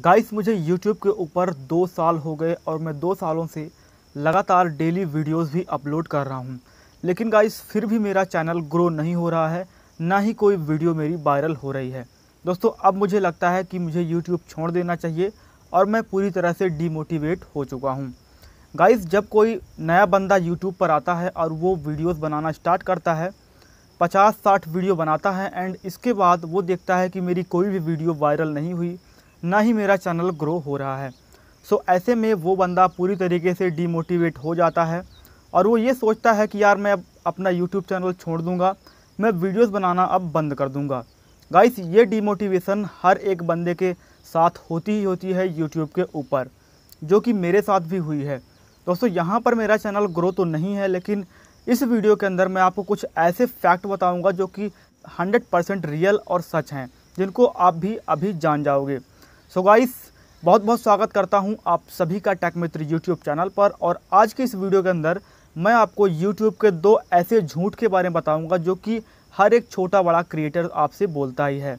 guys मुझे YouTube के ऊपर दो साल हो गए और मैं दो सालों से लगातार डेली वीडियोस भी अपलोड कर रहा हूं लेकिन गाइस फिर भी मेरा चैनल ग्रो नहीं हो रहा है ना ही कोई वीडियो मेरी वायरल हो रही है दोस्तों अब मुझे लगता है कि मुझे यूट्यूब छोड़ देना चाहिए और मैं पूरी तरह से डीमोटिवेट हो चुका हूँ गाइस जब कोई नया बंदा यूट्यूब पर आता है और वो वीडियोस बनाना स्टार्ट करता है पचास साठ वीडियो बनाता है एंड इसके बाद वो देखता है कि मेरी कोई भी वीडियो वायरल नहीं हुई ना ही मेरा चैनल ग्रो हो रहा है सो so, ऐसे में वो बंदा पूरी तरीके से डीमोटिवेट हो जाता है और वो ये सोचता है कि यार मैं अब अपना यूट्यूब चैनल छोड़ दूँगा मैं वीडियोस बनाना अब बंद कर दूँगा गाइस ये डीमोटिवेशन हर एक बंदे के साथ होती ही होती है यूट्यूब के ऊपर जो कि मेरे साथ भी हुई है दोस्तों यहाँ पर मेरा चैनल ग्रो तो नहीं है लेकिन इस वीडियो के अंदर मैं आपको कुछ ऐसे फैक्ट बताऊँगा जो कि हंड्रेड रियल और सच हैं जिनको आप भी अभी जान जाओगे सो so गाइस बहुत बहुत स्वागत करता हूं आप सभी का टैक मित्र यूट्यूब चैनल पर और आज के इस वीडियो के अंदर मैं आपको यूट्यूब के दो ऐसे झूठ के बारे में बताऊंगा जो कि हर एक छोटा बड़ा क्रिएटर आपसे बोलता ही है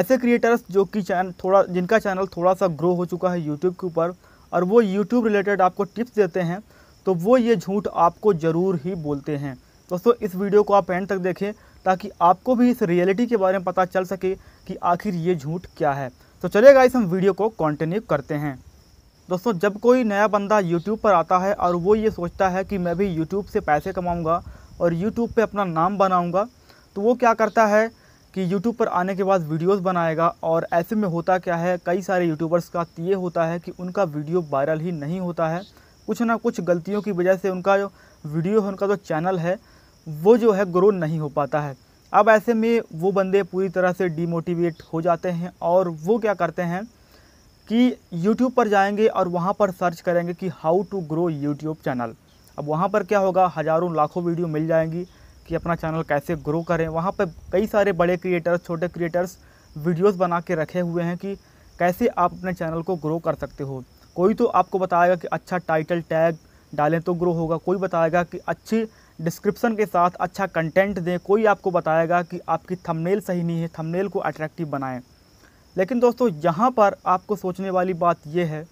ऐसे क्रिएटर्स जो कि चैनल थोड़ा जिनका चैनल थोड़ा सा ग्रो हो चुका है यूट्यूब के ऊपर और वो यूट्यूब रिलेटेड आपको टिप्स देते हैं तो वो ये झूठ आपको ज़रूर ही बोलते हैं दोस्तों इस वीडियो को आप एंड तक देखें ताकि आपको भी इस रियलिटी के बारे में पता चल सके कि आखिर ये झूठ क्या है तो चलिए गाइस हम वीडियो को कंटिन्यू करते हैं दोस्तों जब कोई नया बंदा यूट्यूब पर आता है और वो ये सोचता है कि मैं भी यूट्यूब से पैसे कमाऊँगा और यूट्यूब पर अपना नाम बनाऊँगा तो वो क्या करता है कि यूट्यूब पर आने के बाद वीडियोस बनाएगा और ऐसे में होता क्या है कई सारे यूट्यूबर्स का ये होता है कि उनका वीडियो वायरल ही नहीं होता है कुछ ना कुछ गलतियों की वजह से उनका जो वीडियो है उनका जो चैनल है वो जो है ग्रो नहीं हो पाता है अब ऐसे में वो बंदे पूरी तरह से डीमोटिवेट हो जाते हैं और वो क्या करते हैं कि यूट्यूब पर जाएंगे और वहाँ पर सर्च करेंगे कि how to grow YouTube channel अब वहाँ पर क्या होगा हज़ारों लाखों वीडियो मिल जाएंगी कि अपना चैनल कैसे ग्रो करें वहाँ पर कई सारे बड़े क्रिएटर्स छोटे क्रिएटर्स वीडियोस बना के रखे हुए हैं कि कैसे आप अपने चैनल को ग्रो कर सकते हो कोई तो आपको बताएगा कि अच्छा टाइटल टैग डालें तो ग्रो होगा कोई बताएगा कि अच्छी डिस्क्रिप्सन के साथ अच्छा कंटेंट दें कोई आपको बताएगा कि आपकी थंबनेल सही नहीं है थंबनेल को अट्रैक्टिव बनाएं लेकिन दोस्तों यहाँ पर आपको सोचने वाली बात यह है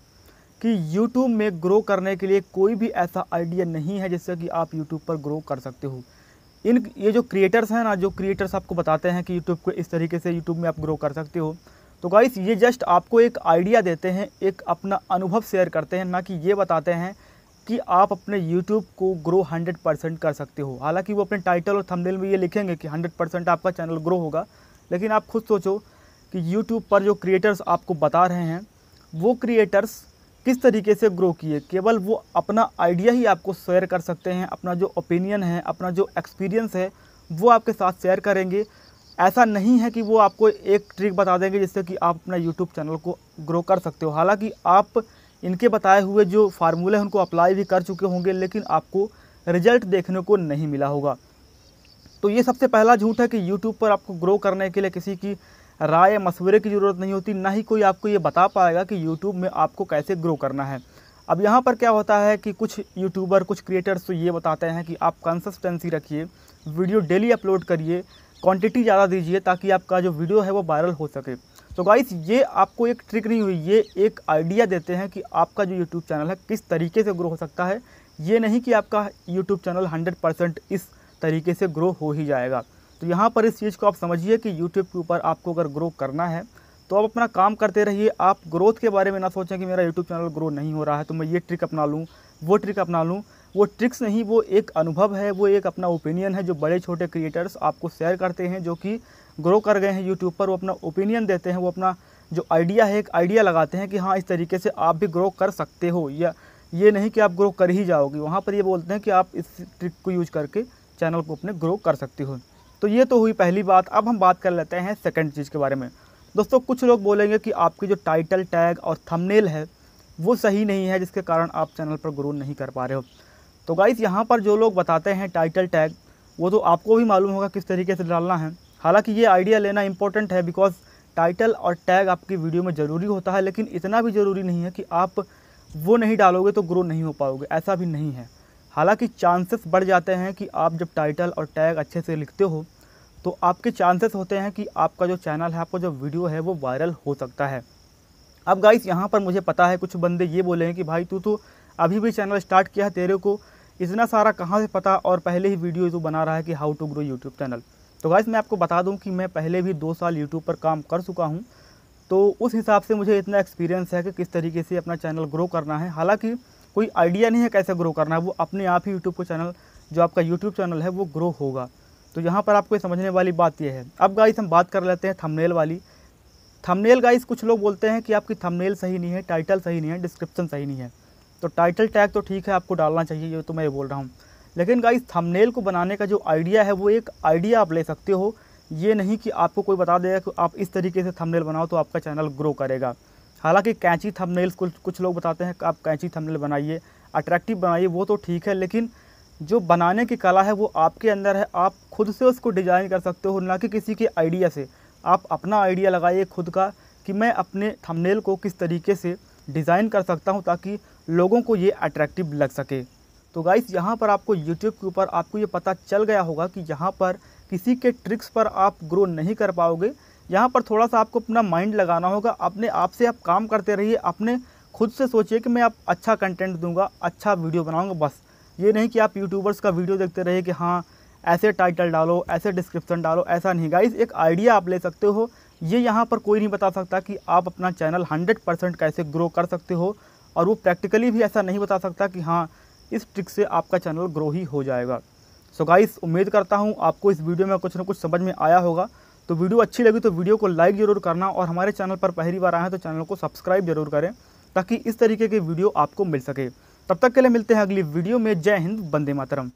कि YouTube में ग्रो करने के लिए कोई भी ऐसा आइडिया नहीं है जिससे कि आप YouTube पर ग्रो कर सकते हो इन ये जो क्रिएटर्स हैं ना जो क्रिएटर्स आपको बताते हैं कि यूट्यूब को इस तरीके से यूट्यूब में आप ग्रो कर सकते हो तो गाइस ये जस्ट आपको एक आइडिया देते हैं एक अपना अनुभव शेयर करते हैं ना कि ये बताते हैं कि आप अपने YouTube को ग्रो 100 परसेंट कर सकते हो हालांकि वो अपने टाइटल और थंबनेल में ये लिखेंगे कि 100 परसेंट आपका चैनल ग्रो होगा लेकिन आप खुद सोचो कि YouTube पर जो क्रिएटर्स आपको बता रहे हैं वो क्रिएटर्स किस तरीके से ग्रो किए केवल वो अपना आइडिया ही आपको शेयर कर सकते हैं अपना जो ओपिनियन है अपना जो एक्सपीरियंस है वो आपके साथ शेयर करेंगे ऐसा नहीं है कि वो आपको एक ट्रिक बता देंगे जिससे कि आप अपना यूट्यूब चैनल को ग्रो कर सकते हो हालांकि आप इनके बताए हुए जो फार्मूले हैं उनको अप्लाई भी कर चुके होंगे लेकिन आपको रिजल्ट देखने को नहीं मिला होगा तो ये सबसे पहला झूठ है कि यूट्यूब पर आपको ग्रो करने के लिए किसी की राय मशवरे की ज़रूरत नहीं होती ना ही कोई आपको ये बता पाएगा कि यूट्यूब में आपको कैसे ग्रो करना है अब यहाँ पर क्या होता है कि कुछ यूट्यूबर कुछ क्रिएटर्स तो ये बताते हैं कि आप कंसिस्टेंसी रखिए वीडियो डेली अपलोड करिए क्वांटिटी ज़्यादा दीजिए ताकि आपका जो वीडियो है वो वायरल हो सके तो गाइस ये आपको एक ट्रिक नहीं हुई ये एक आइडिया देते हैं कि आपका जो यूट्यूब चैनल है किस तरीके से ग्रो हो सकता है ये नहीं कि आपका यूट्यूब चैनल हंड्रेड परसेंट इस तरीके से ग्रो हो ही जाएगा तो यहाँ पर इस चीज़ को आप समझिए कि यूट्यूब के ऊपर आपको अगर ग्रो करना है तो आप अपना काम करते रहिए आप ग्रोथ के बारे में ना सोचें कि मेरा यूट्यूब चैनल ग्रो नहीं हो रहा है तो मैं ये ट्रिक अपना लूँ वो ट्रिक अपना लूँ वो ट्रिक्स नहीं वो एक अनुभव है वो एक अपना ओपिनियन है जो बड़े छोटे क्रिएटर्स आपको शेयर करते हैं जो कि ग्रो कर गए हैं यूट्यूब पर वो अपना ओपिनियन देते हैं वो अपना जो आइडिया है एक आइडिया लगाते हैं कि हाँ इस तरीके से आप भी ग्रो कर सकते हो या ये नहीं कि आप ग्रो कर ही जाओगे वहाँ पर ये बोलते हैं कि आप इस ट्रिक को यूज करके चैनल को अपने ग्रो कर सकती हो तो ये तो हुई पहली बात अब हम बात कर लेते हैं सेकेंड चीज़ के बारे में दोस्तों कुछ लोग बोलेंगे कि आपकी जो टाइटल टैग और थंबनेल है वो सही नहीं है जिसके कारण आप चैनल पर ग्रो नहीं कर पा रहे हो तो गाइस यहाँ पर जो लोग बताते हैं टाइटल टैग वो तो आपको भी मालूम होगा किस तरीके से डालना है हालांकि ये आइडिया लेना इंपॉर्टेंट है बिकॉज़ टाइटल और टैग आपकी वीडियो में ज़रूरी होता है लेकिन इतना भी ज़रूरी नहीं है कि आप वो नहीं डालोगे तो ग्रो नहीं हो पाओगे ऐसा भी नहीं है हालांकि चांसेस बढ़ जाते हैं कि आप जब टाइटल और टैग अच्छे से लिखते हो तो आपके चांसेस होते हैं कि आपका जो चैनल है आपका जो वीडियो है वो वायरल हो सकता है अब गाइस यहाँ पर मुझे पता है कुछ बंदे ये बोले हैं कि भाई तू तो अभी भी चैनल स्टार्ट किया है तेरे को इतना सारा कहाँ से पता और पहले ही वीडियो जो बना रहा है कि how to grow YouTube channel तो गाइस मैं आपको बता दूं कि मैं पहले भी दो साल यूट्यूब पर काम कर चुका हूँ तो उस हिसाब से मुझे इतना एक्सपीरियंस है कि किस तरीके से अपना चैनल ग्रो करना है हालाँकि कोई आइडिया नहीं है कैसे ग्रो करना है वो अपने आप ही यूट्यूब का चैनल जो आपका यूट्यूब चैनल है वो ग्रो होगा तो यहाँ पर आपको समझने वाली बात यह है अब गाइस हम बात कर लेते हैं थंबनेल वाली थंबनेल गाइस कुछ लोग बोलते हैं कि आपकी थंबनेल सही नहीं है टाइटल सही नहीं है डिस्क्रिप्शन सही नहीं है तो टाइटल टैग तो ठीक है आपको डालना चाहिए ये तो मैं ये बोल रहा हूँ लेकिन गाइस थंबनेल को बनाने का जो आइडिया है वो एक आइडिया आप ले सकते हो ये नहीं कि आपको कोई बता देगा कि आप इस तरीके से थंबनेल बनाओ तो आपका चैनल ग्रो करेगा हालांकि कैंची थंबनेल्स कुछ कुछ लोग बताते हैं कि आप कैंची थंबनेल बनाइए अट्रैक्टिव बनाइए वो तो ठीक है लेकिन जो बनाने की कला है वो आपके अंदर है आप खुद से उसको डिज़ाइन कर सकते हो ना कि किसी के आइडिया से आप अपना आइडिया लगाइए खुद का कि मैं अपने थमनेल को किस तरीके से डिज़ाइन कर सकता हूँ ताकि लोगों को ये अट्रैक्टिव लग सके तो गाइस यहाँ पर आपको यूट्यूब के ऊपर आपको ये पता चल गया होगा कि यहाँ पर किसी के ट्रिक्स पर आप ग्रो नहीं कर पाओगे यहाँ पर थोड़ा सा आपको अपना माइंड लगाना होगा अपने आप से आप काम करते रहिए अपने खुद से सोचिए कि मैं आप अच्छा कंटेंट दूंगा अच्छा वीडियो बनाऊंगा बस ये नहीं कि आप यूट्यूबर्स का वीडियो देखते रहिए कि हाँ ऐसे टाइटल डालो ऐसे डिस्क्रिप्शन डालो ऐसा नहीं गाइस एक आइडिया आप ले सकते हो ये यहाँ पर कोई नहीं बता सकता कि आप अपना चैनल 100 परसेंट कैसे ग्रो कर सकते हो और वो प्रैक्टिकली भी ऐसा नहीं बता सकता कि हाँ इस ट्रिक से आपका चैनल ग्रो ही हो जाएगा सो so गाइस उम्मीद करता हूँ आपको इस वीडियो में कुछ ना कुछ समझ में आया होगा तो वीडियो अच्छी लगी तो वीडियो को लाइक ज़रूर करना और हमारे चैनल पर पहली बार आए हैं तो चैनल को सब्सक्राइब जरूर करें ताकि इस तरीके की वीडियो आपको मिल सके तब तक के लिए मिलते हैं अगली वीडियो में जय हिंद बंदे मातरम